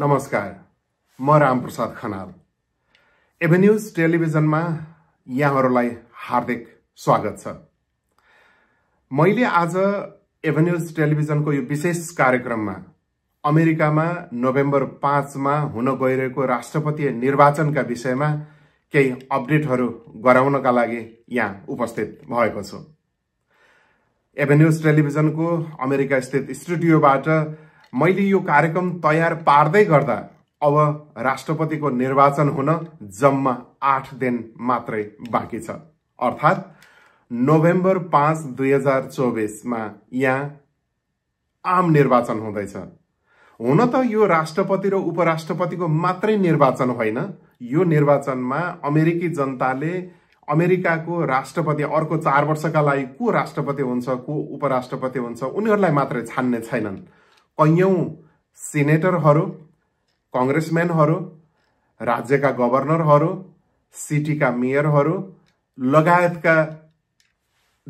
नमस्कार म रामप्रसाद खनाल एभेन्युज टेलिभिजनमा यहाँहरूलाई हार्दिक स्वागत छ मैले आज एभेन्युज टेलिभिजनको यो विशेष कार्यक्रममा अमेरिकामा नोभेम्बर पाँचमा हुन गइरहेको राष्ट्रपति निर्वाचनका विषयमा केही अपडेटहरू गराउनका लागि यहाँ उपस्थित भएको छु एभेन्युज टेलिभिजनको अमेरिका स्थित स्टुडियोबाट मैले यो कार्यक्रम तयार पार्दै गर्दा अब राष्ट्रपतिको निर्वाचन हुन जम्मा आठ दिन मात्रै बाँकी छ अर्थात् नोभेम्बर पाँच दुई हजार चौबिसमा यहाँ आम निर्वाचन हुँदैछ हुन त यो राष्ट्रपति र उपराष्ट्रपतिको मात्रै निर्वाचन होइन यो निर्वाचनमा अमेरिकी जनताले अमेरिकाको राष्ट्रपति अर्को चार वर्षका लागि को राष्ट्रपति हुन्छ को उपराष्ट्रपति हुन्छ उनीहरूलाई मात्रै छान्ने छैनन् कैयौँ सिनेटरहरू कङ्ग्रेसम्यानहरू राज्यका गभर्नरहरू सिटीका मेयरहरू लगायतका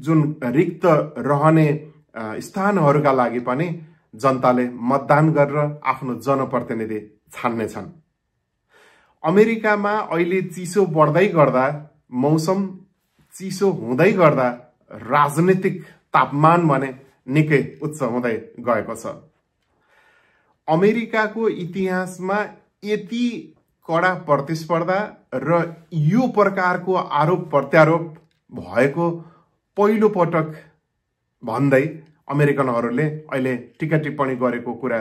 जुन रिक्त रहने स्थानहरूका लागि पनि जनताले मतदान गरेर आफ्नो जनप्रतिनिधि छान्नेछन् अमेरिकामा अहिले चिसो बढ्दै गर्दा मौसम चिसो हुँदै गर्दा राजनीतिक तापमान भने निकै उच्च हुँदै गएको छ अमेरिकाको इतिहासमा यति कडा प्रतिस्पर्धा र यो प्रकारको आरोप प्रत्यारोप भएको पहिलो पटक भन्दै अमेरिकनहरूले अहिले टिका टिप्पणी गरेको कुरा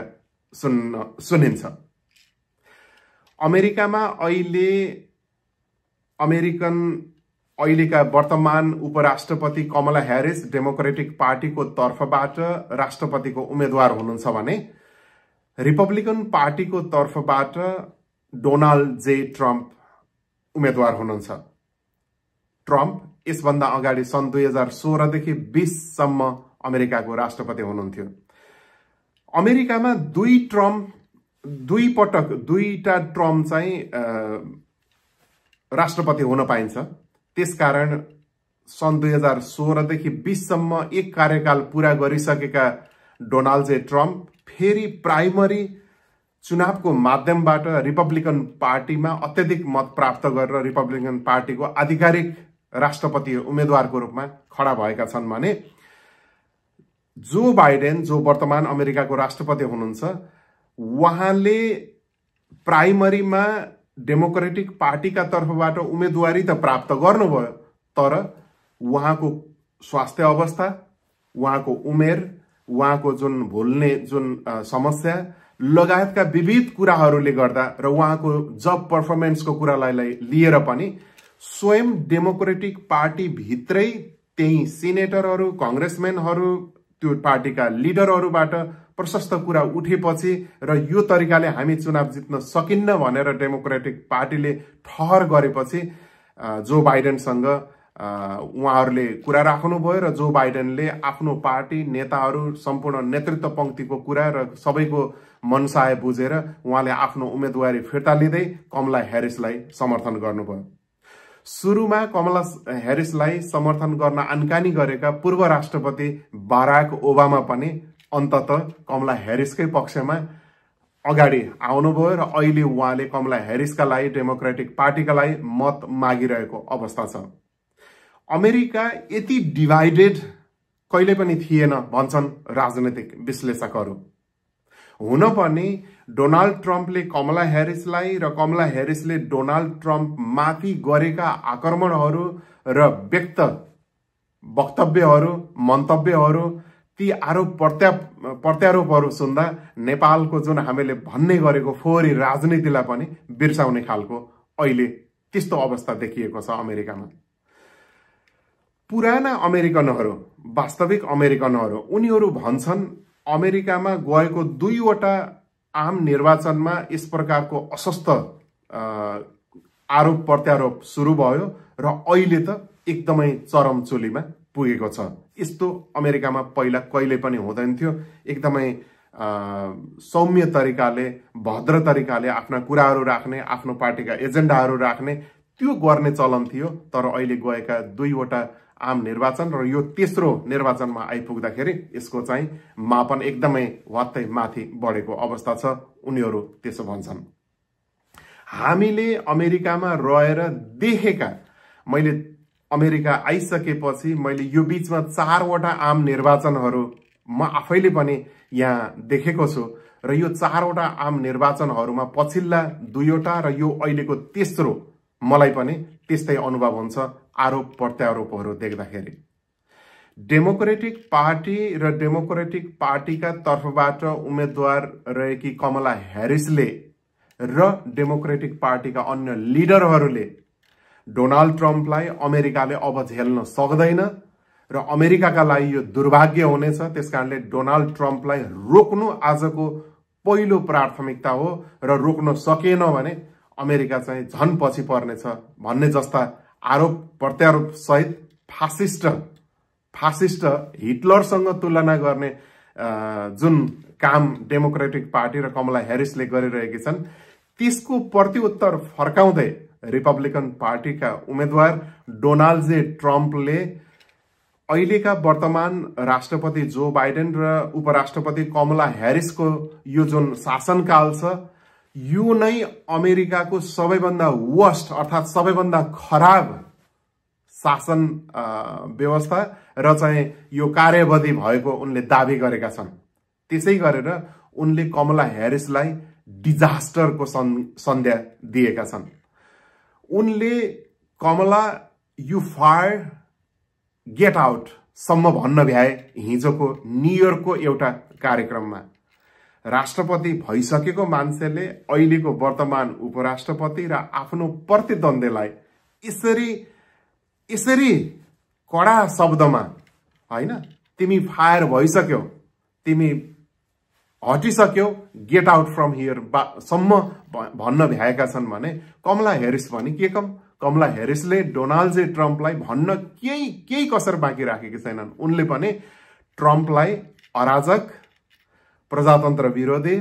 सुन्न सुनिन्छ अमेरिकामा अहिले अमेरिकन अहिलेका वर्तमान उपराष्ट्रपति कमला ह्यारिस डेमोक्रेटिक पार्टीको तर्फबाट राष्ट्रपतिको उम्मेद्वार हुनुहुन्छ भने रिपब्लिकन पार्टीको तर्फबाट डोनाल्ड जे ट्रम्प उम्मेद्वार हुनुहुन्छ ट्रम्प यसभन्दा अगाडि सन् दुई हजार सोह्रदेखि बिससम्म अमेरिकाको राष्ट्रपति हुनुहुन्थ्यो अमेरिकामा दुई ट्रम्प दुई पटक दुईटा ट्रम्प चाहिँ राष्ट्रपति हुन पाइन्छ त्यसकारण सन् दुई हजार सोह्रदेखि बिससम्म एक कार्यकाल पुरा गरिसकेका डोनाल्ड जे ट्रम्प फेरि प्राइमरी चुनावको माध्यमबाट रिपब्लिकन पार्टीमा अत्यधिक मत प्राप्त गरेर रिपब्लिकन पार्टीको आधिकारिक राष्ट्रपति उम्मेद्वारको रूपमा खडा भएका छन् भने जो बाइडेन जो वर्तमान अमेरिकाको राष्ट्रपति हुनुहुन्छ उहाँले प्राइमरीमा डेमोक्रेटिक पार्टीका तर्फबाट उम्मेदवारी त प्राप्त गर्नुभयो तर उहाँको स्वास्थ्य अवस्था उहाँको उमेर उहाँको जुन भुल्ने जुन समस्या लगायतका विविध कुराहरूले गर्दा र उहाँको जब पर्फर्मेन्सको कुरालाई लिएर पनि स्वयं डेमोक्रेटिक पार्टीभित्रै त्यही सिनेटरहरू कङ्ग्रेसम्यानहरू त्यो पार्टीका लिडरहरूबाट प्रशस्त कुरा उठेपछि र यो तरिकाले हामी चुनाव जित्न सकिन्न भनेर डेमोक्रेटिक पार्टीले ठहर गरेपछि जो बाइडेनसँग उहाँहरूले कुरा राख्नुभयो र जो बाइडेनले आफ्नो पार्टी नेताहरू सम्पूर्ण नेतृत्व पङ्क्तिको कुरा र सबैको मनसाय बुझेर उहाँले आफ्नो उम्मेदवारी फिर्ता लिँदै कमला ह्यारिसलाई समर्थन गर्नुभयो सुरुमा कमला ह्यारिसलाई समर्थन गर्न आन्कानी गरेका पूर्व राष्ट्रपति बराक ओबामा पनि अन्तत कमला ह्यारिसकै पक्षमा अगाडि आउनुभयो र अहिले उहाँले कमला ह्यारिसका लागि डेमोक्रेटिक पार्टीका लागि मत मागिरहेको अवस्था छ अमेरिका यति डिभाइडेड कहिले पनि थिएन भन्छन् राजनैतिक विश्लेषकहरू हुन पनि डोनाल्ड ट्रम्पले कमला ह्यारिसलाई र कमला ह्यारिसले डोनाल्ड ट्रम्प माथि गरेका आक्रमणहरू र व्यक्त वक्तव्यहरू मन्तव्यहरू ती आरोप प्रत्या प्रत्यारोपहरू सुन्दा नेपालको जुन हामीले भन्ने गरेको फोहोरी राजनीतिलाई पनि बिर्साउने खालको अहिले त्यस्तो अवस्था देखिएको छ अमेरिकामा पुराना अमेरिकनहरू वास्तविक अमेरिकनहरू उनीहरू भन्छन् अमेरिकामा गएको दुईवटा आम निर्वाचनमा यस प्रकारको अस्वस्थ आरोप प्रत्यारोप सुरु भयो र अहिले त एकदमै चरम चोलीमा पुगेको छ यस्तो अमेरिकामा पहिला कहिले पनि हुँदैन थियो एकदमै सौम्य तरिकाले भद्र तरिकाले आफ्ना कुराहरू राख्ने आफ्नो पार्टीका एजेन्डाहरू राख्ने त्यो गर्ने चलन थियो तर अहिले गएका दुईवटा आम निर्वाचन र यो तेस्रो निर्वाचनमा आइपुग्दाखेरि यसको चाहिँ मापन एकदमै वात्तै माथि बढेको अवस्था छ उनीहरू त्यसो भन्छन् हामीले अमेरिकामा रहेर देखेका मैले अमेरिका आइसकेपछि मैले यो बिचमा चारवटा आम निर्वाचनहरू म आफैले पनि यहाँ देखेको छु र यो चारवटा आम निर्वाचनहरूमा पछिल्ला दुईवटा र यो अहिलेको तेस्रो मलाई पनि त्यस्तै अनुभव हुन्छ आरोप प्रत्यारोपहरू देख्दाखेरि डेमोक्रेटिक पार्टी र डेमोक्रेटिक पार्टीका तर्फबाट उम्मेद्वार रहेकी कमला ह्यारिसले र डेमोक्रेटिक पार्टीका अन्य लिडरहरूले डोनाल्ड ट्रम्पलाई अमेरिकाले अब झेल्न सक्दैन र अमेरिकाका लागि यो दुर्भाग्य हुनेछ त्यस कारणले डोनाल्ड ट्रम्पलाई रोक्नु आजको पहिलो प्राथमिकता हो र रोक्न सकेन भने अमेरिका चाहिँ झन पछि पर्नेछ भन्ने जस्ता आरोप प्रत्यारोप सहित फासिस्ट फासिस्ट हिटलरसँग तुलना गर्ने जुन काम डेमोक्रेटिक पार्टी र कमला हेरिसले गरिरहेकी छन् त्यसको प्रतिउत्तर फर्काउँदै रिपब्लिकन पार्टीका उम्मेद्वार डोनाल्ड जे ट्रम्पले अहिलेका वर्तमान राष्ट्रपति जो बाइडेन र उपराष्ट्रपति कमला हेरिसको यो जुन शासनकाल छ यो नै अमेरिकाको सबैभन्दा वर्स्ट अर्थात् सबैभन्दा खराब शासन व्यवस्था र चाहिँ यो कार्यवधि भएको उनले दावी गरेका छन् त्यसै गरेर उनले कमला ह्यारिसलाई डिजास्टरको सन् सन्ध्या दिएका छन् उनले Kamala you fire get out सम्म भन्न भ्याए हिजोको न्युयोर्कको एउटा कार्यक्रममा राष्ट्रपति भइसकेको मान्छेले अहिलेको वर्तमान उपराष्ट्रपति र आफ्नो प्रतिद्वन्दीलाई यसरी यसरी कडा शब्दमा होइन तिमी फायर भइसक्यौ तिमी हटिसक्यौ गेट आउट फ्रम हियर बासम्म भन्न भ्याएका छन् भने कमला हेरिस भने के कम कमला हेरिसले डोनाल्ड जे ट्रम्पलाई भन्न केही केही कसर बाँकी राखेकी छैनन् उनले पनि ट्रम्पलाई अराजक प्रजातन्त्र विरोधी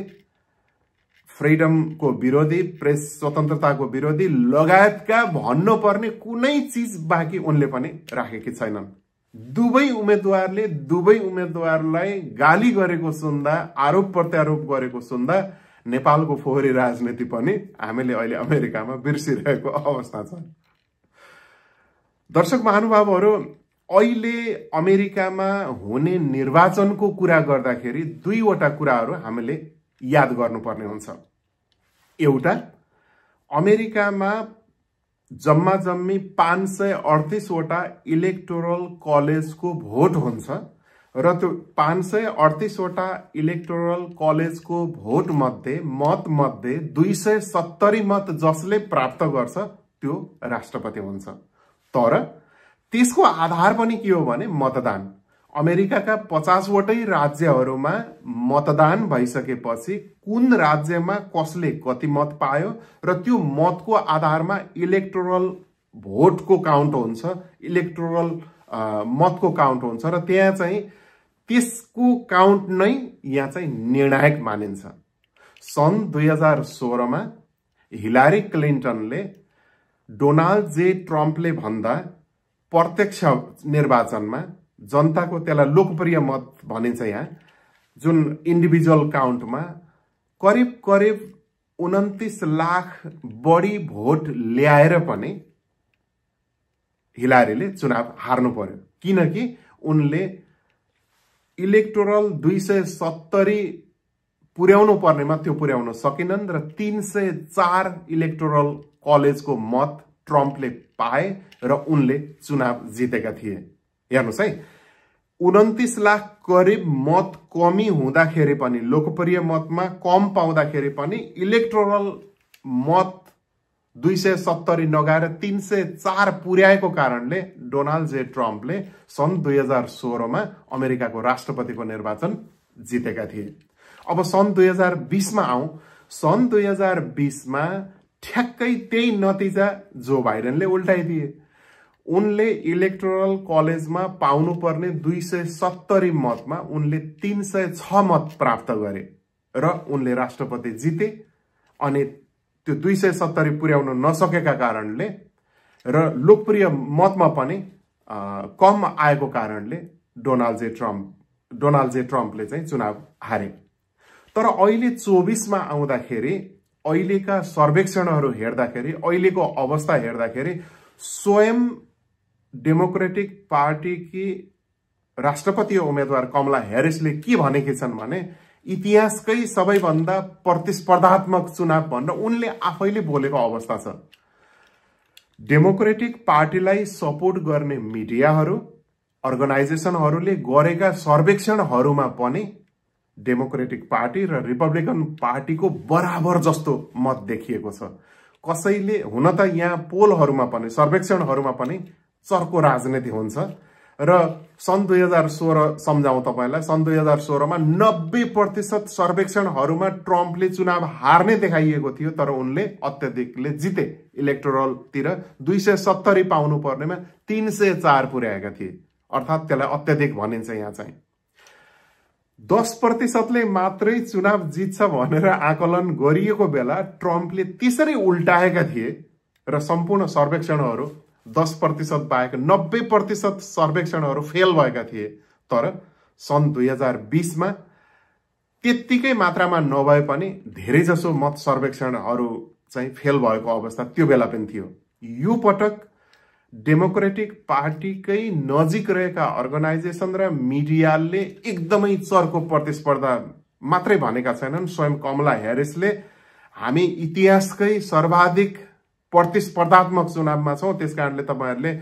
फ्रिडमको विरोधी प्रेस स्वतन्त्रताको विरोधी लगायतका भन्नुपर्ने कुनै चिज बाँकी उनले पनि राखेकी छैनन् दुवै उम्मेद्वारले दुवै उम्मेद्वारलाई गाली गरेको सुन्दा आरोप प्रत्यारोप गरेको सुन्दा नेपालको फोहोरी राजनीति पनि हामीले अहिले अमेरिकामा बिर्सिरहेको अवस्था छ दर्शक महानुभावहरू अहिले अमेरिकामा हुने निर्वाचनको कुरा गर्दाखेरि दुईवटा कुराहरू हामीले याद गर्नुपर्ने हुन्छ एउटा अमेरिकामा जम्मा जम्मी पाँच सय अडतिसवटा इलेक्टोरल कलेजको भोट हुन्छ र त्यो पाँच सय अडतिसवटा इलेक्टोरल कलेजको भोटमध्ये मतमध्ये दुई सय सत्तरी मत जसले प्राप्त गर्छ त्यो राष्ट्रपति हुन्छ तर त्यसको आधार पनि के हो भने मतदान अमेरिकाका पचासवटै राज्यहरूमा मतदान भइसकेपछि कुन राज्यमा कसले कति मत पायो र त्यो मतको आधारमा इलेक्ट्रोरल भोटको काउन्ट हुन्छ इलेक्ट्रोरल मतको काउन्ट हुन्छ र त्यहाँ चाहिँ त्यसको काउन्ट नै यहाँ चाहिँ निर्णायक मानिन्छ सन् दुई हजार सोह्रमा हिलारी क्लिन्टनले डोनाल्ड जे ट्रम्पले भन्दा प्रत्यक्ष निर्वाचनमा जनताको त्यसलाई लोकप्रिय मत भनिन्छ यहाँ जुन इन्डिभिजुअल काउन्टमा करिब करिब उन्तिस लाख बढी भोट ल्याएर पनि हिलारीले चुनाव हार्नु पर्यो किनकि उनले इलेक्टोरल दुई सय सत्तरी पुर्याउनु पर्नेमा त्यो पुर्याउन सकेनन् र तिन सय चार इलेक्टोरल कलेजको मत ट्रम्पले पाए र उनले चुनाव जितेका थिए हेर्नुहोस् है उन्तिस लाख करिब मत कमी हुँदाखेरि पनि लोकप्रिय मतमा कम पाउँदाखेरि पनि इलेक्ट्रोनल मत दुई सय सत्तरी नगाएर तिन सय चार पुर्याएको कारणले डोनाल्ड जे ट्रम्पले सन् दुई हजार सोह्रमा अमेरिकाको राष्ट्रपतिको निर्वाचन जितेका थिए अब सन् दुई हजार बिसमा आउँ सन् दुई हजार बिसमा ठ्याक्कै त्यही नतिजा जो बाइडेनले उल्टाइदिए उनले इलेक्टोरल कलेजमा पाउनुपर्ने दुई सय सत्तरी मतमा उनले तिन सय छ मत प्राप्त गरे र उनले राष्ट्रपति जिते अनि त्यो दुई सय सत्तरी पुर्याउन नसकेका कारणले र लोकप्रिय मतमा पनि कम आएको कारणले Donald J Trump Donald J ट्रम्पले चाहिँ चुनाव हारे तर अहिले चौबिसमा आउँदाखेरि अहिलेका सर्वेक्षणहरू हेर्दाखेरि अहिलेको अवस्था हेर्दाखेरि स्वयं डेमोक्रेटिक पार्टीकी राष्ट्रपति उम्मेद्वार कमला हेरिसले के भनेकी छन् भने इतिहासकै सबैभन्दा प्रतिस्पर्धात्मक चुनाव भनेर उनले आफैले बोलेको अवस्था छ डेमोक्रेटिक पार्टीलाई सपोर्ट गर्ने मिडियाहरू अर्गनाइजेसनहरूले गरेका सर्वेक्षणहरूमा पनि डेमोक्रेटिक पार्टी र रिपब्लिकन पार्टीको बराबर जस्तो मत देखिएको छ कसैले हुन त यहाँ पोलहरूमा पनि सर्वेक्षणहरूमा पनि चर्को राजनीति हुन्छ र सन् दुई हजार सोह्र सम्झाउँ तपाईँलाई सन् दुई हजार सोह्रमा नब्बे प्रतिशत सर्वेक्षणहरूमा ट्रम्पले चुनाव हार्ने देखाइएको थियो तर उनले अत्यधिकले जिते इलेक्टोरलतिर दुई सय सत्तरी पाउनु पर्नेमा तिन सय चार पुर्याएका थिए अर्थात् त्यसलाई अत्यधिक भनिन्छ यहाँ चाहिँ दस प्रतिशतले मात्रै चुनाव जित्छ भनेर आकलन गरिएको बेला ट्रम्पले त्यसरी उल्टाएका थिए र सम्पूर्ण सर्वेक्षणहरू दस प्रतिशत बाहेक नब्बे प्रतिशत सर्वेक्षणहरू फेल भएका थिए तर सन् दुई हजार बिसमा त्यत्तिकै मात्रामा नभए पनि धेरैजसो मत सर्वेक्षणहरू चाहिँ फेल भएको अवस्था त्यो बेला पनि थियो यो पटक डेमोक्रेटिक पार्टीकै नजिक रहेका अर्गनाइजेसन र मिडियाले एकदमै चर्को प्रतिस्पर्धा मात्रै भनेका छैनन् स्वयं कमला ह्यारिसले हामी इतिहासकै सर्वाधिक प्रतिस्पर्धात्मक चुनावमा छौँ त्यस कारणले तपाईँहरूले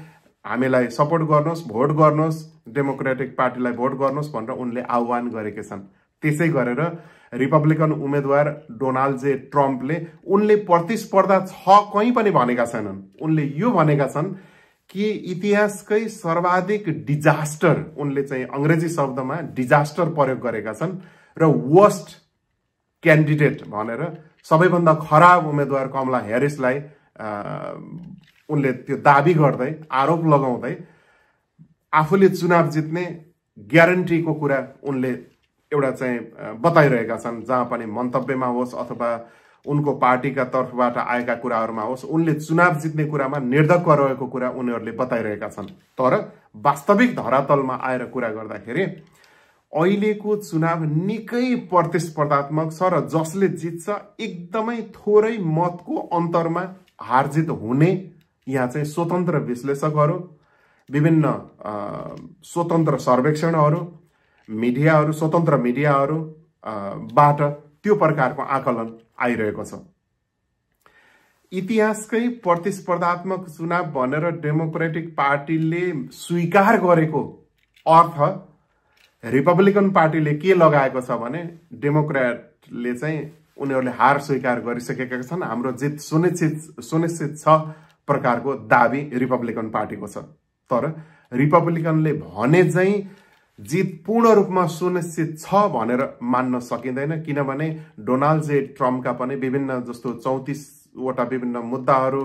हामीलाई सपोर्ट गर्नुहोस् भोट गर्नुहोस् डेमोक्रेटिक पार्टीलाई भोट गर्नुहोस् भनेर उनले आह्वान गरेका छन् त्यसै गरेर रिपब्लिकन उम्मेद्वार डोनाल्ड जे ट्रम्पले उनले प्रतिस्पर्धा छ कहीँ पनि भनेका छैनन् उनले यो भनेका छन् कि इतिहासकै सर्वाधिक डिजास्टर उनले चाहिँ अङ्ग्रेजी शब्दमा डिजास्टर प्रयोग गरेका छन् र वर्स्ट क्यान्डिडेट भनेर सबैभन्दा खराब उम्मेद्वार कमला हेरिसलाई उनले त्यो दाबी गर्दै आरोप लगाउँदै आफूले चुनाव जित्ने ग्यारेन्टीको कुरा उनले एउटा चाहिँ बताइरहेका छन् जहाँ पनि मन्तव्यमा होस् अथवा उनको पार्टीका तर्फबाट आएका कुराहरूमा होस् उनले चुनाव जित्ने कुरामा निर्धक्क रहेको कुरा उनीहरूले बताइरहेका छन् तर वास्तविक धरातलमा आएर कुरा गर्दाखेरि अहिलेको चुनाव निकै प्रतिस्पर्धात्मक छ र जसले जित्छ एकदमै थोरै मतको अन्तरमा हारजित हुने यहाँ चाहिँ स्वतन्त्र विश्लेषकहरू विभिन्न स्वतन्त्र सर्वेक्षणहरू मिडियाहरू स्वतन्त्र मिडियाहरूबाट त्यो प्रकारको आकलन आइरहेको छ इतिहासकै प्रतिस्पर्धात्मक चुनाव भनेर डेमोक्रेटिक पार्टीले स्वीकार गरेको अर्थ रिपब्लिकन पार्टीले के लगाएको छ भने डेमोक्रेटले चाहिँ उनीहरूले हार स्वीकार गरिसकेका छन् हाम्रो जित सुनिश्चित सुनिश्चित छ प्रकारको दावी रिपब्लिकन पार्टीको छ तर रिपब्लिकनले भने चाहिँ जित पूर्ण रूपमा सुनिश्चित छ भनेर मान्न सकिँदैन किनभने डोनाल्ड जे ट्रम्पका पनि विभिन्न जस्तो चौतिसवटा विभिन्न मुद्दाहरू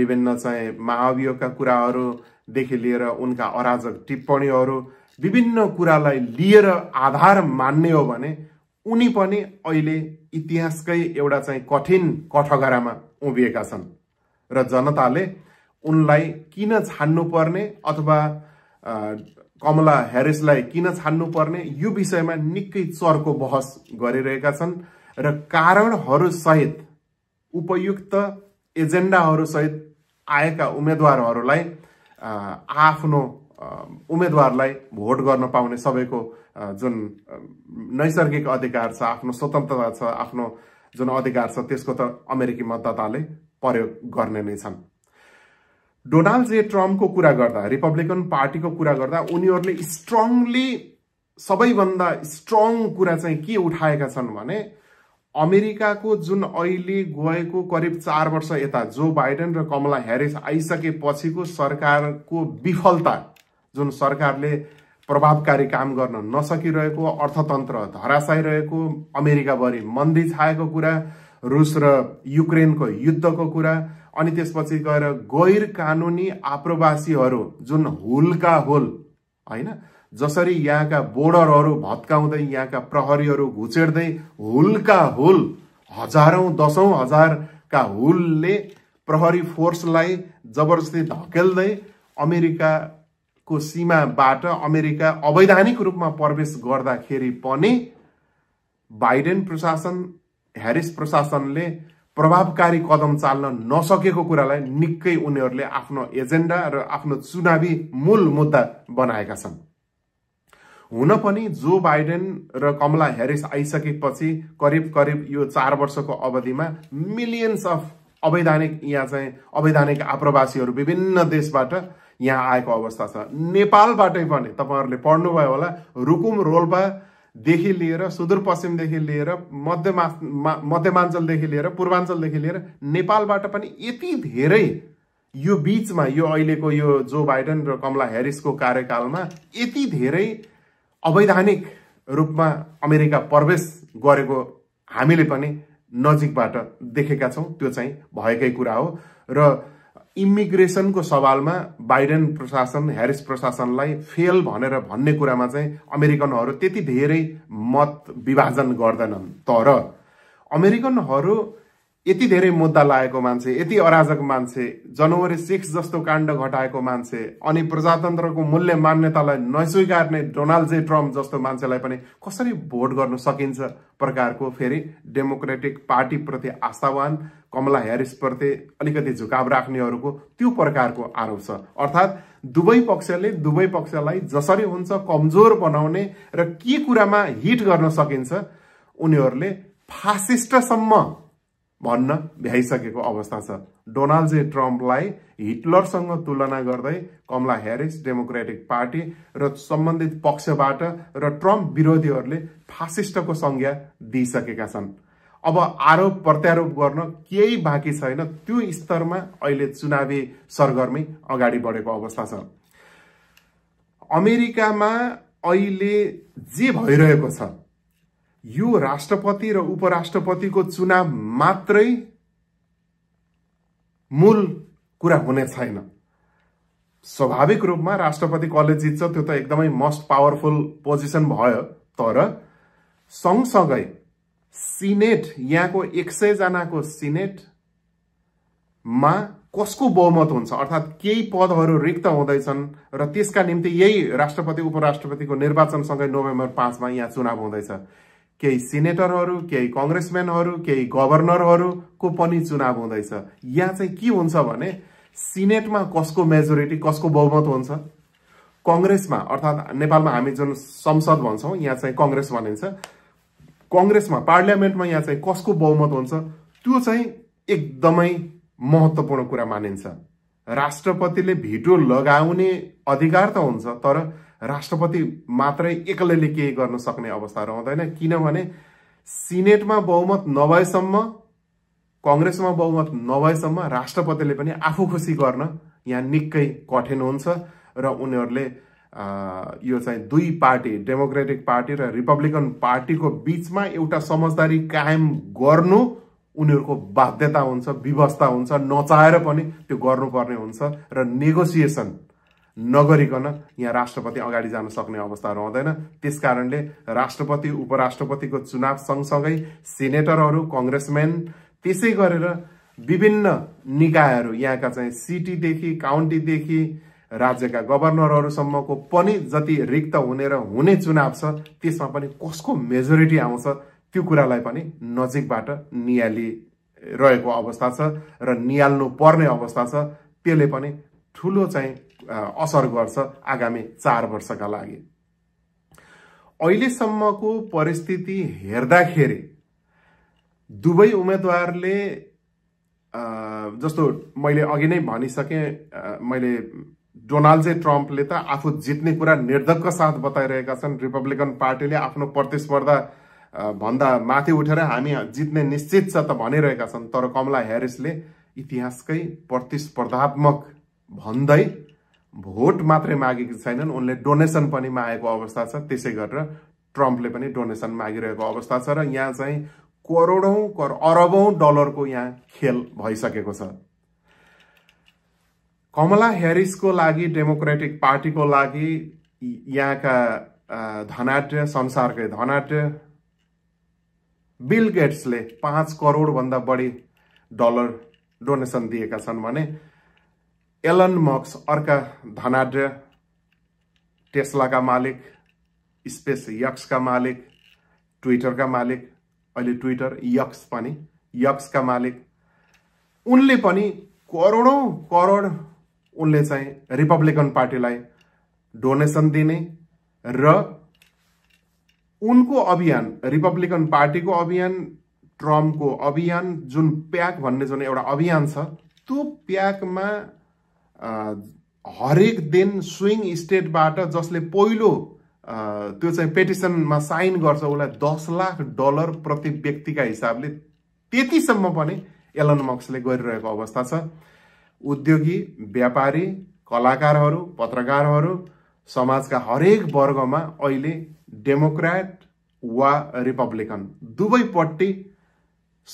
विभिन्न चाहिँ महाभियोगका कुराहरूदेखि लिएर उनका अराजक टिप्पणीहरू विभिन्न कुरालाई लिएर आधार मान्ने हो भने उनी पनि अहिले इतिहासकै एउटा चाहिँ कठिन कठघरामा उभिएका छन् र जनताले उनलाई किन छान्नुपर्ने अथवा कमला ह्यारिसलाई किन छान्नुपर्ने यो विषयमा निकै चर्को बहस गरिरहेका छन् र कारणहरूसहित उपयुक्त एजेन्डाहरूसहित आएका उम्मेदवारहरूलाई आफ्नो उम्मेदवारलाई भोट गर्न पाउने सबैको जुन नैसर्गिक अधिकार छ आफ्नो स्वतन्त्रता छ आफ्नो जुन अधिकार छ त्यसको त अमेरिकी मतदाताले प्रयोग गर्ने नै छन् डोनाल्ड जे ट्रम्पको कुरा गर्दा रिपब्लिकन पार्टीको कुरा गर्दा उनीहरूले स्ट्रङली सबैभन्दा स्ट्रङ कुरा चाहिँ के उठाएका छन् भने अमेरिकाको जुन अहिले गएको करिब चार वर्ष यता जो बाइडेन र कमला ह्यारिस आइसकेपछिको सरकारको विफलता जुन सरकारले प्रभावकारी काम गर्न नसकिरहेको अर्थतन्त्र धराशय रहेको अमेरिकाभरि मन्दी छाएको कुरा रुस र युक्रेनको युद्धको कुरा अनि त्यसपछि गएर गैर कानुनी आप्रवासीहरू जुन हुलका हुल होइन जसरी यहाँका बोर्डरहरू भत्काउँदै यहाँका प्रहरीहरू घुचेड्दै हुलका हुल हजारौँ दसौँ हजारका हुलले प्रहरी फोर्सलाई जबरजस्ती धकेल्दै अमेरिका को सीमाबाट अमेरिका अवैधानिक रूपमा प्रवेश गर्दाखेरि पनि बाइडेन प्रशासन ह्यारिस प्रशासनले प्रभावकारी कदम चाल्न नसकेको कुरालाई निकै उनीहरूले आफ्नो एजेन्डा र आफ्नो चुनावी मूल मुद्दा बनाएका छन् हुन पनि जो बाइडेन र कमला ह्यारिस आइसकेपछि करिब करिब यो चार वर्षको अवधिमा मिलियन्स अफ अवैधानिक यहाँ चाहिँ अवैधानिक आप्रवासीहरू विभिन्न देशबाट यहाँ आएको अवस्था छ नेपालबाटै पनि तपाईँहरूले पढ्नुभयो होला रुकुम रोल्पादेखि लिएर सुदूरपश्चिमदेखि लिएर मध्यमा मध्यमाञ्चलदेखि लिएर पूर्वाञ्चलदेखि लिएर नेपालबाट पनि यति धेरै यो बिचमा यो अहिलेको यो जो बाइडन र कमला हेरिसको कार्यकालमा यति धेरै अवैधानिक रूपमा अमेरिका प्रवेश गरेको हामीले पनि नजिकबाट देखेका छौँ त्यो चाहिँ भएकै कुरा हो र इमिग्रेसनको सवालमा बाइडेन प्रशासन ह्यारिस प्रशासनलाई फेल भनेर भन्ने कुरामा चाहिँ अमेरिकनहरू त्यति धेरै मत विभाजन गर्दैनन् तर अमेरिकनहरू यति धेरै मुद्दा लागेको मान्छे यति अराजक मान्छे जनवरी सिक्स जस्तो काण्ड घटाएको मान्छे अनि प्रजातन्त्रको मूल्य मान्यतालाई नस्वीकार्ने डोनाल्ड जे ट्रम्प जस्तो मान्छेलाई पनि कसरी भोट गर्न सकिन्छ प्रकारको फेरि डेमोक्रेटिक पार्टीप्रति आस्थावान कमला ह्यारिसप्रति अलिकति झुकाव राख्नेहरूको त्यो प्रकारको आरोप छ अर्थात् दुवै पक्षले दुवै पक्षलाई जसरी हुन्छ कमजोर बनाउने र के कुरामा हिट गर्न सकिन्छ उनीहरूले फासिस्टसम्म भन्न भ्याइसकेको अवस्था छ डोनाल्ड जे ट्रम्पलाई हिटलरसँग तुलना गर्दै कमला ह्यारिस डेमोक्रेटिक पार्टी र सम्बन्धित पक्षबाट र ट्रम्प विरोधीहरूले फासिस्टको संज्ञा दिइसकेका छन् अब आरोप प्रत्यारोप गर्न केही बाँकी छैन त्यो स्तरमा अहिले चुनावी सरगर्मी अगाडि बढेको अवस्था छ अमेरिकामा अहिले जे भइरहेको छ यो राष्ट्रपति र उपराष्ट्रपतिको चुनाव मात्रै मूल कुरा हुने छैन स्वाभाविक रूपमा राष्ट्रपति कसले जित्छ त्यो त एकदमै मोस्ट पावरफुल पोजिसन भयो तर सँगसँगै सिनेट यहाँको एक सयजनाको सिनेटमा कसको बहुमत हुन्छ अर्थात् केही पदहरू रिक्त हुँदैछन् र त्यसका निम्ति यही राष्ट्रपति उपराष्ट्रपतिको निर्वाचनसँगै नोभेम्बर पाँचमा यहाँ चुनाव हुँदैछ केही सिनेटरहरू केही कङ्ग्रेसम्यानहरू केही गभर्नरहरूको पनि चुनाव हुँदैछ यहाँ चाहिँ के हुन्छ भने सिनेटमा कसको मेजोरिटी कसको बहुमत हुन्छ कङ्ग्रेसमा अर्थात् नेपालमा हामी जुन संसद भन्छौँ यहाँ चाहिँ कङ्ग्रेस भनिन्छ कङ्ग्रेसमा पार्लियामेन्टमा यहाँ चाहिँ कसको बहुमत हुन्छ त्यो चाहिँ एकदमै महत्त्वपूर्ण कुरा मानिन्छ राष्ट्रपतिले भिटो लगाउने अधिकार त हुन्छ तर राष्ट्रपति मात्रै एक्लैले केही गर्न सक्ने अवस्था रहँदैन किनभने सिनेटमा बहुमत नभएसम्म कङ्ग्रेसमा बहुमत नभएसम्म राष्ट्रपतिले पनि आफू खुसी गर्न यहाँ निकै कठिन हुन्छ र उनीहरूले यो चाहिँ दुई पार्टी डेमोक्रेटिक पार्टी र रिपब्लिकन पार्टीको बिचमा एउटा समझदारी कायम गर्नु उनीहरूको बाध्यता हुन्छ व्यवस्था हुन्छ नचाहेर पनि त्यो गर्नुपर्ने हुन्छ र नेगोसिएसन नगरिकन यहाँ राष्ट्रपति अगाडि जान सक्ने अवस्था रहँदैन कारणले राष्ट्रपति उपराष्ट्रपतिको चुनाव सँगसँगै सेनेटरहरू कङ्ग्रेसम्यान त्यसै गरेर विभिन्न निकायहरू यहाँका चाहिँ सिटीदेखि काउन्टीदेखि राज्यका गभर्नरहरूसम्मको पनि जति रिक्त हुने र हुने चुनाव छ त्यसमा पनि कसको मेजोरिटी आउँछ त्यो कुरालाई पनि नजिकबाट नियालिरहेको रहेको अवस्था छ र निहाल्नु पर्ने अवस्था छ त्यसले पनि ठुलो चाहिँ असर गर्छ आगामी चार वर्षका लागि अहिलेसम्मको परिस्थिति हेर्दाखेरि दुवै उम्मेदवारले जस्तो मैले अघि नै भनिसकेँ मैले डोनाल्ड जे ट्रम्पले त आफू जित्ने कुरा निर्धक्क साथ बताइरहेका छन् रिपब्लिकन पार्टीले आफ्नो प्रतिस्पर्धा भन्दा माथि उठेर हामी जित्ने निश्चित छ त भनिरहेका छन् तर कमला ह्यारिसले इतिहासकै प्रतिस्पर्धात्मक भन्दै भोट मात्रै मागेकी छैनन् उनले डोनेसन पनि मागेको अवस्था छ त्यसै गरेर ट्रम्पले पनि डोनेसन मागिरहेको अवस्था छ र यहाँ चाहिँ करोडौँ कर अरबौँ डलरको यहाँ खेल भइसकेको छ कमला हेरिसको लागि डेमोक्रेटिक पार्टीको लागि यहाँका धनाट्य संसारकै धनाट्य बिल गेट्सले पाँच करोडभन्दा बढी डलर डोनेसन दिएका छन् भने एलन मक्स अर्का धनाढ्य टेस्लाका मालिक स्पेस यक्सका मालिक ट्विटरका मालिक अहिले ट्विटर यक्स पनि यक्सका मालिक उनले पनि करोडौँ करोड उनले चाहिँ रिपब्लिकन पार्टीलाई डोनेसन दिने र उनको अभियान रिपब्लिकन पार्टीको अभियान ट्रम्पको अभियान जुन प्याक भन्ने जुन एउटा अभियान छ त्यो प्याकमा हरेक दिन स्विङ स्टेटबाट जसले पहिलो त्यो चाहिँ पेटिसनमा साइन गर्छ उसलाई दस लाख डलर प्रति व्यक्तिका हिसाबले त्यतिसम्म पनि एलन मक्सले गरिरहेको अवस्था छ उद्योगी व्यापारी कलाकारहरू पत्रकारहरू समाजका हरेक वर्गमा अहिले डेमोक्रेट वा रिपब्लिकन दुवैपट्टि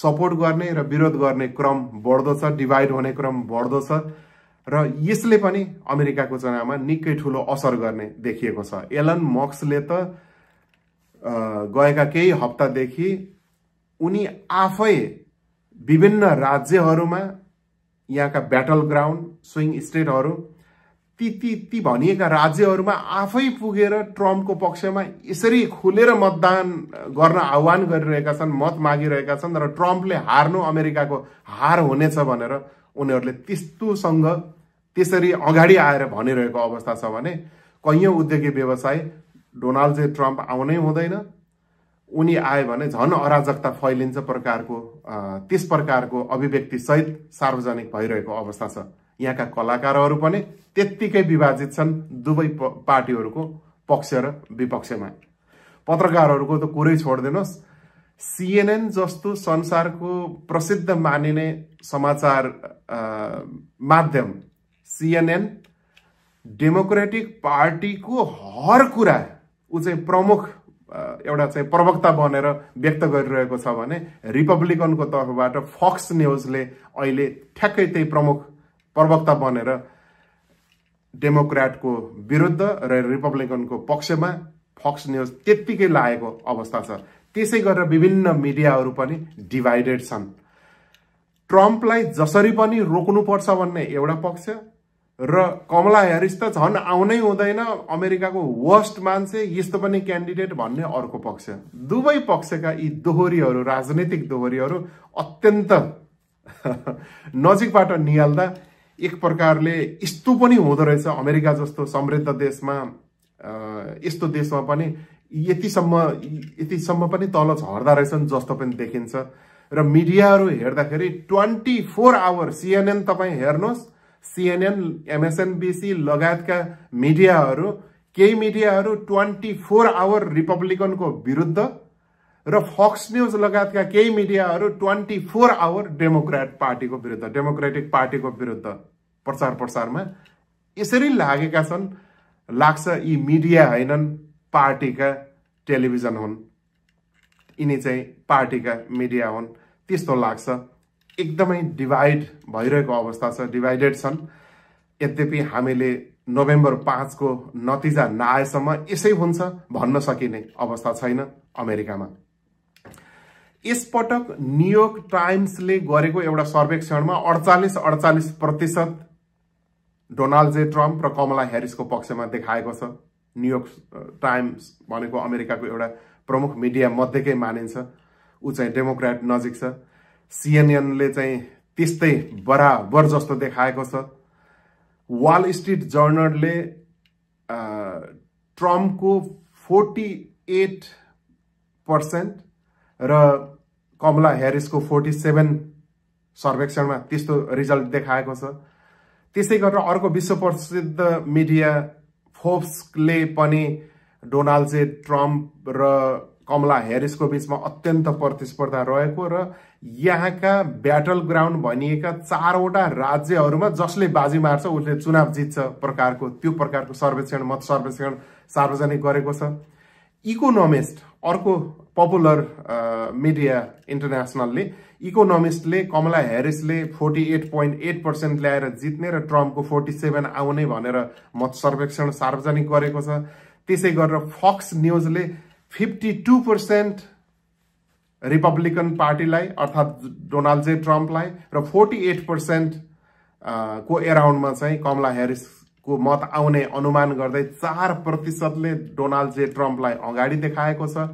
सपोर्ट गर्ने र विरोध गर्ने क्रम बढ्दो छ डिभाइड हुने क्रम बढ्दो छ र यसले पनि अमेरिकाको जनामा निकै ठुलो असर गर्ने देखिएको छ एलन मक्सले त गएका केही हप्तादेखि उनी आफै विभिन्न राज्यहरूमा यहाँका ब्याटल ग्राउन्ड स्विङ स्टेटहरू ती ती ती भनिएका राज्यहरूमा आफै पुगेर ट्रम्पको पक्षमा यसरी खुलेर मतदान गर्न आह्वान गरिरहेका छन् मत मागिरहेका छन् र ट्रम्पले हार्नु अमेरिकाको हार हुनेछ भनेर उनीहरूले त्यस्तोसँग त्यसरी अगाडि आएर भनिरहेको अवस्था छ भने कैयौँ उद्योगी व्यवसाय डोनाल्ड जे ट्रम्प आउनै हुँदैन उनी आयो भने झन अराजकता फैलिन्छ प्रकारको त्यस प्रकारको अभिव्यक्तिसहित सार्वजनिक भइरहेको अवस्था छ यहाँका कलाकारहरू पनि त्यत्तिकै विभाजित छन् दुवै पार्टीहरूको पक्ष र विपक्षमा पत्रकारहरूको त कुरै छोडिदिनुहोस् सिएनएन जस्तो संसारको प्रसिद्ध मानिने समाचार माध्यम सिएनएन डेमोक्रेटिक पार्टीको हर कुरा ऊ चाहिँ प्रमुख एउटा चाहिँ प्रवक्ता बनेर व्यक्त गरिरहेको छ भने रिपब्लिकनको तर्फबाट फक्स न्युजले अहिले ठ्याक्कै त्यही प्रमुख प्रवक्ता बनेर डेमोक्रेटको विरुद्ध र रिपब्लिकनको पक्षमा फक्स न्युज त्यत्तिकै लागेको अवस्था छ त्यसै गरेर विभिन्न मिडियाहरू पनि डिभाइडेड छन् ट्रम्पलाई जसरी पनि रोक्नुपर्छ भन्ने एउटा पक्ष र कमला हेरिस त झन् आउनै हुँदैन अमेरिकाको वर्स्ट मान्छे यस्तो पनि क्यान्डिडेट भन्ने अर्को पक्ष दुवै पक्षका यी दोहोरीहरू राजनैतिक दोहोरीहरू अत्यन्त नजिकबाट निहाल्दा एक प्रकारले यस्तो पनि हुँदो रहेछ अमेरिका जस्तो समृद्ध देशमा यस्तो देशमा पनि यतिसम्म यतिसम्म पनि तल झर्दा रहेछन् जस्तो पनि देखिन्छ र मिडियाहरू हेर्दाखेरि ट्वेन्टी फोर आवर सिएनएन तपाईँ हेर्नुहोस् सिएनएन एमएसएनबिसी लगायतका मिडियाहरू केही मिडियाहरू ट्वेन्टी फोर आवर रिपब्लिकनको विरुद्ध र फक्स न्युज लगायतका केही मिडियाहरू ट्वेन्टी फोर आवर डेमोक्रेट पार्टीको विरुद्ध डेमोक्रेटिक पार्टीको विरुद्ध प्रचार प्रसारमा यसरी लागेका छन् लाग्छ यी मिडिया होइनन् पार्टीका टेलिभिजन हुन् यिनी चाहिँ पार्टीका मिडिया हुन् त्यस्तो लाग्छ एकदमै डिभाइड भइरहेको अवस्था छ डिभाइडेड छन् यद्यपि हामीले नोभेम्बर पाँचको नतिजा नआएसम्म यसै हुन्छ भन्न सकिने अवस्था छैन अमेरिकामा यसपटक न्युयोर्क टाइम्सले गरेको एउटा सर्वेक्षणमा अडचालिस अडचालिस प्रतिशत डोनाल्ड जे ट्रम्प र कमला हेरिसको पक्षमा देखाएको छ न्युयोर्क टाइम्स uh, भनेको अमेरिकाको एउटा प्रमुख मिडिया मध्येकै मानिन्छ ऊ चाहिँ डेमोक्रेट नजिक छ सिएनएनले चाहिँ त्यस्तै बराबर जस्तो देखाएको छ वाल स्ट्रिट जर्नलले ट्रम्पको फोर्टी एट पर्सेन्ट र कमला हेरिसको फोर्टी सेभेन सर्वेक्षणमा त्यस्तो रिजल्ट देखाएको छ त्यसै गरेर अर्को विश्व प्रसिद्ध मिडिया फोर्ब्सले पनि डोनाल्ड ट्रम्प र कमला हेरिसको बिचमा अत्यन्त प्रतिस्पर्धा रहेको र यहाँका ब्याटल ग्राउन्ड भनिएका चारवटा राज्यहरूमा जसले बाजी मार्छ उसले चुनाव जित्छ प्रकारको त्यो प्रकारको सर्वेक्षण मत सर्वेक्षण सार्वजनिक गरेको छ इकोनोमिस्ट अर्को पपुलर मिडिया इन्टरनेसनलले इकोनोमिस्टले कमला ह्यारिसले forty eight point eight percent ल्याएर जित्ने र ट्रम्पको फोर्टी सेभेन आउने भनेर मत सर्वेक्षण सार्वजनिक गरेको छ त्यसै गरेर फक्स न्युजले फिफ्टी टू पर्सेन्ट रिपब्लिकन पार्टीलाई अर्थात् डोनाल्ड जे ट्रम्पलाई र फोर्टी एट पर्सेन्ट को एराउन्डमा चाहिँ कमला ह्यारिसको मत आउने अनुमान गर्दै चार प्रतिशतले डोनाल्ड जे ट्रम्पलाई अगाडि देखाएको छ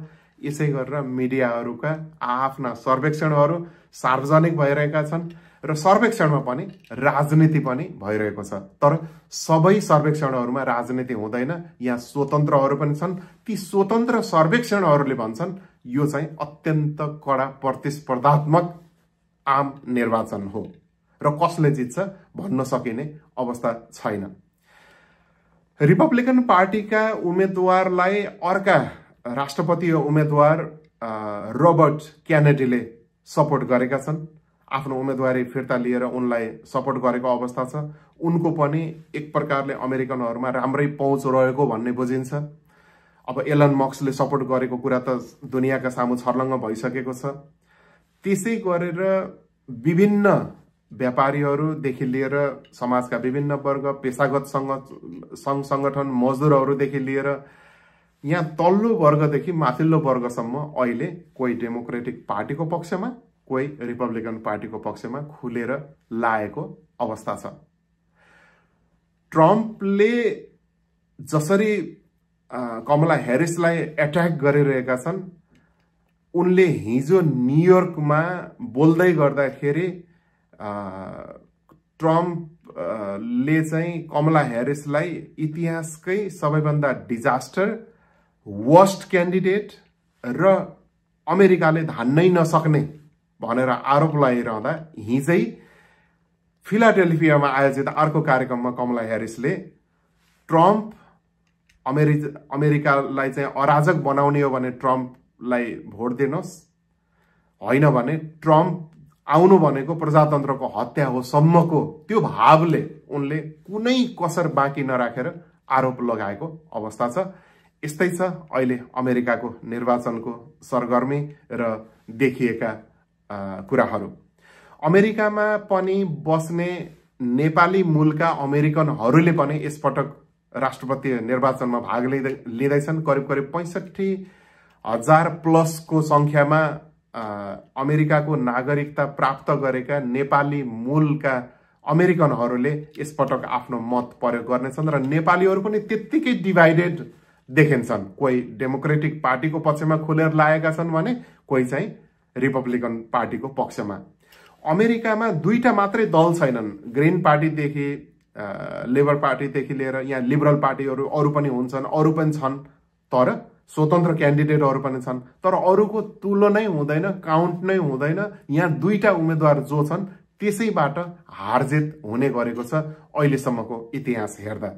यसै गरेर मिडियाहरूका आआफ्ना सर्वेक्षणहरू सार्वजनिक भइरहेका छन् र सर्वेक्षणमा पनि राजनीति पनि भइरहेको छ तर सबै सर्वेक्षणहरूमा राजनीति हुँदैन यहाँ स्वतन्त्रहरू पनि छन् ती स्वतन्त्र सर्वेक्षणहरूले भन्छन् यो चाहिँ अत्यन्त कडा प्रतिस्पर्धात्मक आम निर्वाचन हो र कसले जित्छ भन्न सकिने अवस्था छैन रिपब्लिकन पार्टीका उम्मेदवारलाई अर्का राष्ट्रपति उम्मेद्वार रोबर्ट क्यानेडीले सपोर्ट गरेका छन् आफ्नो उम्मेदवारी फिर्ता लिएर उनलाई सपोर्ट गरेको अवस्था छ उनको पनि एक प्रकारले अमेरिकनहरूमा राम्रै पहुँच रहेको भन्ने बुझिन्छ अब एलन मक्सले सपोर्ट गरेको कुरा त दुनियाँका सामु छर्लङ्ग भइसकेको छ त्यसै गरेर विभिन्न व्यापारीहरूदेखि लिएर समाजका विभिन्न वर्ग पेसागत सङ्ग सङ्घ सङ्गठन मजदुरहरूदेखि लिएर यहाँ तल्लो वर्गदेखि माथिल्लो वर्गसम्म अहिले कोही डेमोक्रेटिक पार्टीको पक्षमा कोही रिपब्लिकन पार्टीको पक्षमा खुलेर लागेको अवस्था छ ट्रम्पले जसरी कमला हेरिसलाई एट्याक गरिरहेका छन् उनले हिजो न्युयोर्कमा बोल्दै गर्दाखेरि ट्रम्पले चाहिँ कमला हेरिसलाई इतिहासकै सबैभन्दा डिजास्टर वर्स्ट क्यान्डिडेट र अमेरिकाले धान्नै नसक्ने भनेर आरोप लगाइरहँदा हिजै फिलाडेल्फियामा आयोजित अर्को कार्यक्रममा कमला ह्यारिसले ट्रम्प अमेरि अमेरिकालाई चाहिँ अराजक बनाउने हो भने ट्रम्पलाई भोट दिनुहोस् होइन भने ट्रम्प आउनु भनेको प्रजातन्त्रको हत्या हो सम्मको त्यो भावले उनले कुनै कसर बाँकी नराखेर आरोप लगाएको अवस्था छ यस्तै छ अहिले अमेरिकाको निर्वाचनको सरगर्मी र देखिएका कुराहरू अमेरिकामा पनि बस्ने नेपाली मूलका अमेरिकनहरूले पनि यसपटक राष्ट्रपति निर्वाचनमा भाग लिँदै लिँदैछन् करिब करिब पैँसठी हजार प्लसको सङ्ख्यामा अमेरिकाको नागरिकता प्राप्त गरेका नेपाली मूलका अमेरिकनहरूले यसपटक आफ्नो मत प्रयोग गर्नेछन् र नेपालीहरू पनि त्यत्तिकै डिभाइडेड देखिन्छन् कोही डेमोक्रेटिक पार्टीको पक्षमा खुलेर लागेका छन् भने कोही चाहिँ रिपब्लिकन पार्टीको पक्षमा अमेरिकामा दुईटा मात्रै दल छैनन् ग्रिन पार्टीदेखि लेबर पार्टीदेखि लिएर यहाँ लिबरल पार्टीहरू अरू पनि हुन्छन् अरू पनि छन् तर स्वतन्त्र क्यान्डिडेटहरू पनि छन् तर अरूको नै हुँदैन काउन्ट नै हुँदैन यहाँ दुईवटा उम्मेद्वार जो छन् त्यसैबाट हारजित हुने गरेको छ अहिलेसम्मको इतिहास हेर्दा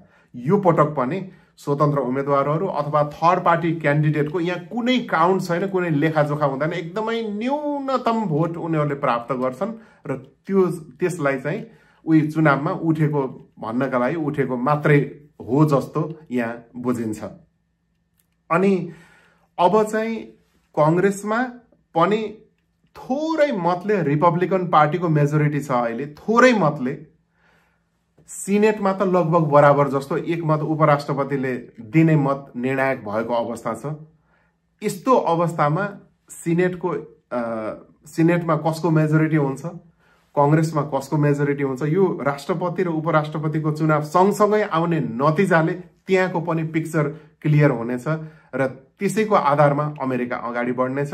यो पटक पनि स्वतन्त्र उम्मेद्वारहरू अथवा थर्ड पार्टी क्यान्डिडेटको यहाँ कुनै काउन्ट छैन कुनै लेखाजोखा हुँदैन एकदमै न्यूनतम भोट उनीहरूले प्राप्त गर्छन् र त्यो त्यसलाई चाहिँ उयो चुनावमा उठेको भन्नका लागि उठेको मात्रै हो जस्तो यहाँ बुझिन्छ अनि अब चाहिँ कङ्ग्रेसमा पनि थोरै मतले रिपब्लिकन पार्टीको मेजोरिटी छ अहिले थोरै मतले सिनेटमा त लगभग बराबर जस्तो एक मत उपराष्ट्रपतिले दिने मत निर्णायक भएको अवस्था छ यस्तो अवस्थामा सिनेटको सिनेटमा कसको मेजोरिटी हुन्छ कङ्ग्रेसमा कसको मेजोरिटी हुन्छ यो राष्ट्रपति र उपराष्ट्रपतिको चुनाव सँगसँगै आउने नतिजाले त्यहाँको पनि पिक्चर क्लियर हुनेछ र त्यसैको आधारमा अमेरिका अगाडि बढ्नेछ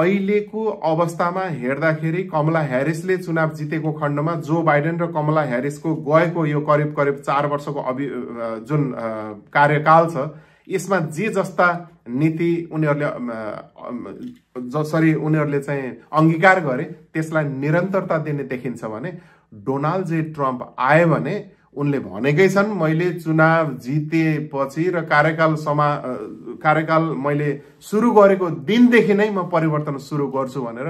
अहिलेको अवस्थामा हेर्दाखेरि कमला ह्यारिसले चुनाव जितेको खण्डमा जो बाइडेन र कमला ह्यारिसको गएको यो करिब करिब चार वर्षको अभि जुन कार्यकाल छ यसमा जे जस्ता नीति उनीहरूले जसरी उनीहरूले चाहिँ अङ्गीकार गरे त्यसलाई निरन्तरता दिने देखिन्छ भने डोनाल्ड जे ट्रम्प आयो भने उनले भनेकै छन् मैले चुनाव जितेपछि र कार्यकाल समा कार्यकाल मैले सुरु गरेको दिनदेखि नै म परिवर्तन सुरु गर्छु भनेर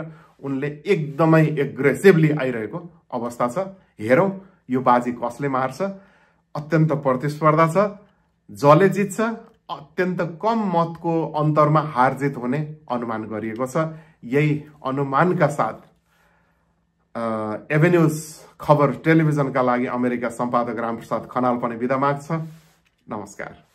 उनले एकदमै एग्रेसिभली आइरहेको अवस्था छ हेरौँ यो बाजी कसले मार्छ अत्यन्त प्रतिस्पर्धा छ जसले जित्छ अत्यन्त कम मतको अन्तरमा हारजित हुने अनुमान गरिएको छ यही अनुमानका साथ एभेन्युज खबर टेलिभिजनका लागि अमेरिका सम्पादक रामप्रसाद खनाल पनि विदा माग्छ नमस्कार